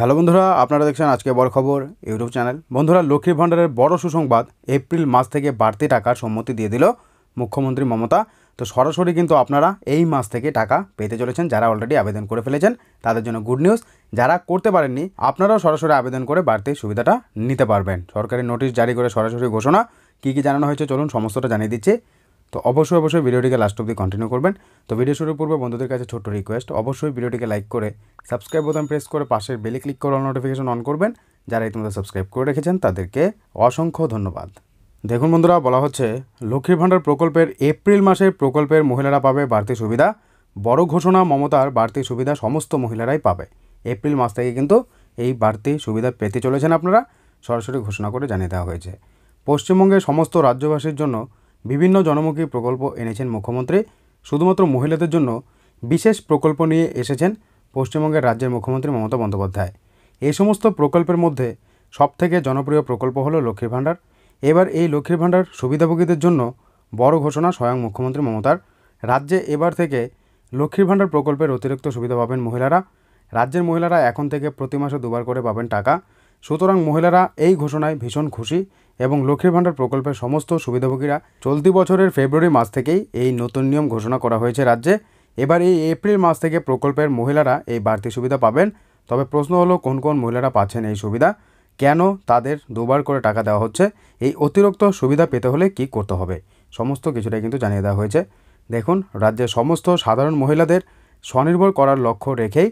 hello বন্ধুরা আপনারা দেখছেন আজকে বড় খবর ইউটিউব চ্যানেল বন্ধুরা লক্ষ্মীর ভাণ্ডারের বড় সুসংবাদ এপ্রিল মাস থেকে বাড়তি টাকার সম্মতি দিয়ে দিল মুখ্যমন্ত্রী মমতা তো সরাসরি কিন্তু আপনারা এই মাস থেকে টাকা পেতে চলেছেন যারা অলরেডি আবেদন করে ফেলেছেন তাদের জন্য গুড নিউজ যারা করতে পারেননি আপনারাও সরাসরি আবেদন করে বাড়তি সুবিধাটা নিতে পারবেন সরকারি নোটিশ জারি করে সরাসরি ঘোষণা কী কী জানানো হয়েছে চলুন সমস্তটা জানিয়ে দিচ্ছে তো অবশ্যই অবশ্যই ভিডিওটিকে লাস্ট অব্দি কন্টিনিউ করবেন তো ভিডিও শুরু পূর্বে বন্ধুদের কাছে ছোট্ট রিকোয়েস্ট অবশ্যই ভিডিওটিকে লাইক করে সাবস্ক্রাইব বোতাম প্রেস করে পাশের বেলে ক্লিক করে নোটিফিকেশন অন করবেন যারা ইতিমধ্যে সাবস্ক্রাইব করে রেখেছেন তাদেরকে অসংখ্য ধন্যবাদ দেখুন বন্ধুরা বলা হচ্ছে লক্ষ্মীর ভাণ্ডার প্রকল্পের এপ্রিল মাসের প্রকল্পের মহিলারা পাবে বাড়তি সুবিধা বড় ঘোষণা মমতার বাড়তি সুবিধা সমস্ত মহিলারাই পাবে এপ্রিল মাস থেকে কিন্তু এই বাড়তি সুবিধা পেতে চলেছেন আপনারা সরাসরি ঘোষণা করে জানিয়ে দেওয়া হয়েছে পশ্চিমবঙ্গের সমস্ত রাজ্যবাসীর জন্য বিভিন্ন জনমুখী প্রকল্প এনেছেন মুখ্যমন্ত্রী শুধুমাত্র মহিলাদের জন্য বিশেষ প্রকল্প নিয়ে এসেছেন পশ্চিমবঙ্গের রাজ্যের মুখ্যমন্ত্রী মমতা বন্দ্যোপাধ্যায় এই সমস্ত প্রকল্পের মধ্যে সবথেকে জনপ্রিয় প্রকল্প হল লক্ষ্মীর ভাণ্ডার এবার এই লক্ষ্মীর ভাণ্ডার সুবিধাভোগীদের জন্য বড় ঘোষণা স্বয়ং মুখ্যমন্ত্রী মমতার রাজ্যে এবার থেকে লক্ষ্মীর ভাণ্ডার প্রকল্পের অতিরিক্ত সুবিধা পাবেন মহিলারা রাজ্যের মহিলারা এখন থেকে প্রতি মাসে দুবার করে পাবেন টাকা সুতরাং মহিলারা এই ঘোষণায় ভীষণ খুশি এবং লক্ষ্মীর ভাণ্ডার প্রকল্পের সমস্ত সুবিধাভোগীরা চলতি বছরের ফেব্রুয়ারি মাস থেকেই এই নতুন নিয়ম ঘোষণা করা হয়েছে রাজ্যে এবার এই এপ্রিল মাস থেকে প্রকল্পের মহিলারা এই বাড়তি সুবিধা পাবেন তবে প্রশ্ন হলো কোন কোন মহিলারা পাচ্ছেন এই সুবিধা কেন তাদের দুবার করে টাকা দেওয়া হচ্ছে এই অতিরিক্ত সুবিধা পেতে হলে কি করতে হবে সমস্ত কিছুটাই কিন্তু জানিয়ে দেওয়া হয়েছে দেখুন রাজ্যের সমস্ত সাধারণ মহিলাদের স্বনির্ভর করার লক্ষ্য রেখেই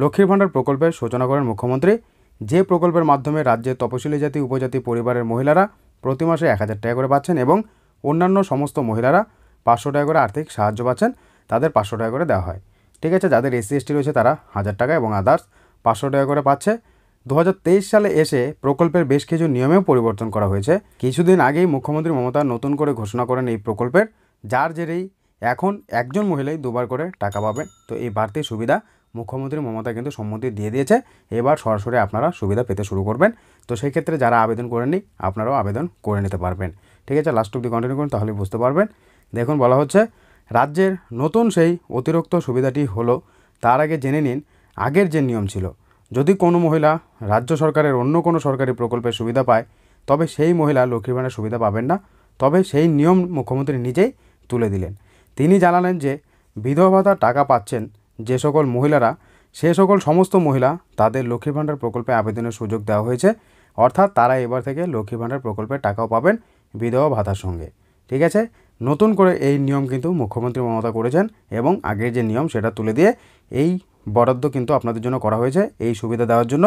লক্ষ্মীর ভাণ্ডার প্রকল্পের সূচনা করেন মুখ্যমন্ত্রী যে প্রকল্পের মাধ্যমে রাজ্যে তপশিলি জাতি উপজাতি পরিবারের মহিলারা প্রতি মাসে এক হাজার টাকা করে পাচ্ছেন এবং অন্যান্য সমস্ত মহিলারা পাঁচশো টাকা করে আর্থিক সাহায্য পাচ্ছেন তাদের পাঁচশো টাকা করে দেওয়া হয় ঠিক আছে যাদের এসসি এসটি রয়েছে তারা হাজার টাকা এবং আদার্স পাঁচশো টাকা করে পাচ্ছে দু সালে এসে প্রকল্পের বেশ কিছু নিয়মেও পরিবর্তন করা হয়েছে কিছুদিন আগেই মুখ্যমন্ত্রী মমতা নতুন করে ঘোষণা করেন এই প্রকল্পের যার জেরেই এখন একজন মহিলাই দুবার করে টাকা পাবেন তো এই বাড়তি সুবিধা মুখ্যমন্ত্রী মমতা কিন্তু সম্মতি দিয়ে দিয়েছে এবার সরাসরি আপনারা সুবিধা পেতে শুরু করবেন তো সেই ক্ষেত্রে যারা আবেদন করেননি আপনারাও আবেদন করে নিতে পারবেন ঠিক আছে লাস্ট অব্দি কন্টিনিউ করুন তাহলে বুঝতে পারবেন দেখুন বলা হচ্ছে রাজ্যের নতুন সেই অতিরিক্ত সুবিধাটি হলো তার আগে জেনে নিন আগের যে নিয়ম ছিল যদি কোনো মহিলা রাজ্য সরকারের অন্য কোনো সরকারি প্রকল্পের সুবিধা পায় তবে সেই মহিলা লক্ষ্মীর সুবিধা পাবেন না তবে সেই নিয়ম মুখ্যমন্ত্রী নিজেই তুলে দিলেন তিনি জানালেন যে বিধবা ভাতা টাকা পাচ্ছেন যে সকল মহিলারা সে সকল সমস্ত মহিলা তাদের লক্ষ্মী ভাণ্ডার প্রকল্পে আবেদনের সুযোগ দেওয়া হয়েছে অর্থাৎ তারা এবার থেকে লক্ষ্মী ভাণ্ডার প্রকল্পের টাকাও পাবেন বিধবা ভাতার সঙ্গে ঠিক আছে নতুন করে এই নিয়ম কিন্তু মুখ্যমন্ত্রী মমতা করেছেন এবং আগের যে নিয়ম সেটা তুলে দিয়ে এই বরাদ্দ কিন্তু আপনাদের জন্য করা হয়েছে এই সুবিধা দেওয়ার জন্য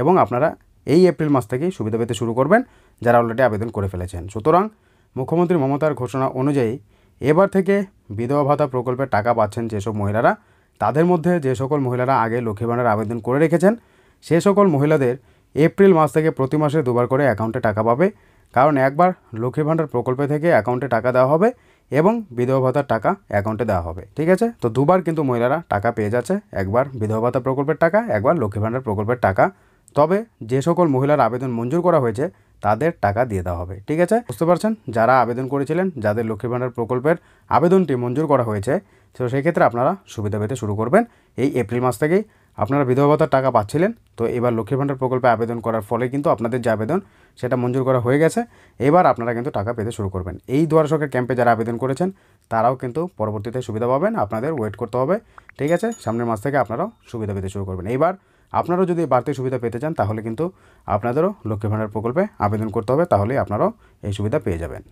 এবং আপনারা এই এপ্রিল মাস থেকেই সুবিধা পেতে শুরু করবেন যারা অলরেডি আবেদন করে ফেলেছেন সুতরাং মুখ্যমন্ত্রী মমতার ঘোষণা অনুযায়ী এবার থেকে বিধবা ভাতা প্রকল্পের টাকা পাচ্ছেন যেসব মহিলারা তাদের মধ্যে যে সকল মহিলারা আগে লক্ষ্মী ভাণ্ডার আবেদন করে রেখেছেন সে সকল মহিলাদের এপ্রিল মাস থেকে প্রতি মাসে দুবার করে অ্যাকাউন্টে টাকা পাবে কারণ একবার লক্ষ্মী ভাণ্ডার প্রকল্পে থেকে অ্যাকাউন্টে টাকা দেওয়া হবে এবং বিধবা ভাতার টাকা অ্যাকাউন্টে দেওয়া হবে ঠিক আছে তো দুবার কিন্তু মহিলারা টাকা পেয়ে যাচ্ছে একবার বিধবা ভাতা প্রকল্পের টাকা একবার লক্ষ্মী ভাণ্ডার প্রকল্পের টাকা তবে যে সকল মহিলার আবেদন মঞ্জুর করা হয়েছে তাদের টাকা দিয়ে দেওয়া হবে ঠিক আছে বুঝতে পারছেন যারা আবেদন করেছিলেন যাদের লক্ষ্মী ভাণ্ডার প্রকল্পের আবেদনটি মঞ্জুর করা হয়েছে তো সেক্ষেত্রে আপনারা সুবিধা পেতে শুরু করবেন এই এপ্রিল মাস থেকেই আপনারা বিধবা ভাতার টাকা পাচ্ছিলেন তো এবার লক্ষ্মী ভাণ্ডার প্রকল্পে আবেদন করার ফলে কিন্তু আপনাদের যে আবেদন সেটা মঞ্জুর করা হয়ে গেছে এবার আপনারা কিন্তু টাকা পেতে শুরু করবেন এই দুয়ারশোকের ক্যাম্পে যারা আবেদন করেছেন তারাও কিন্তু পরবর্তীতে সুবিধা পাবেন আপনাদের ওয়েট করতে হবে ঠিক আছে সামনের মাস থেকে আপনারাও সুবিধা পেতে শুরু করবেন এইবার আপনারাও যদি বাড়তি সুবিধা পেতে চান তাহলে কিন্তু আপনাদেরও লক্ষ্মী ভাণ্ডার প্রকল্পে আবেদন করতে হবে তাহলেই আপনারাও এই সুবিধা পেয়ে যাবেন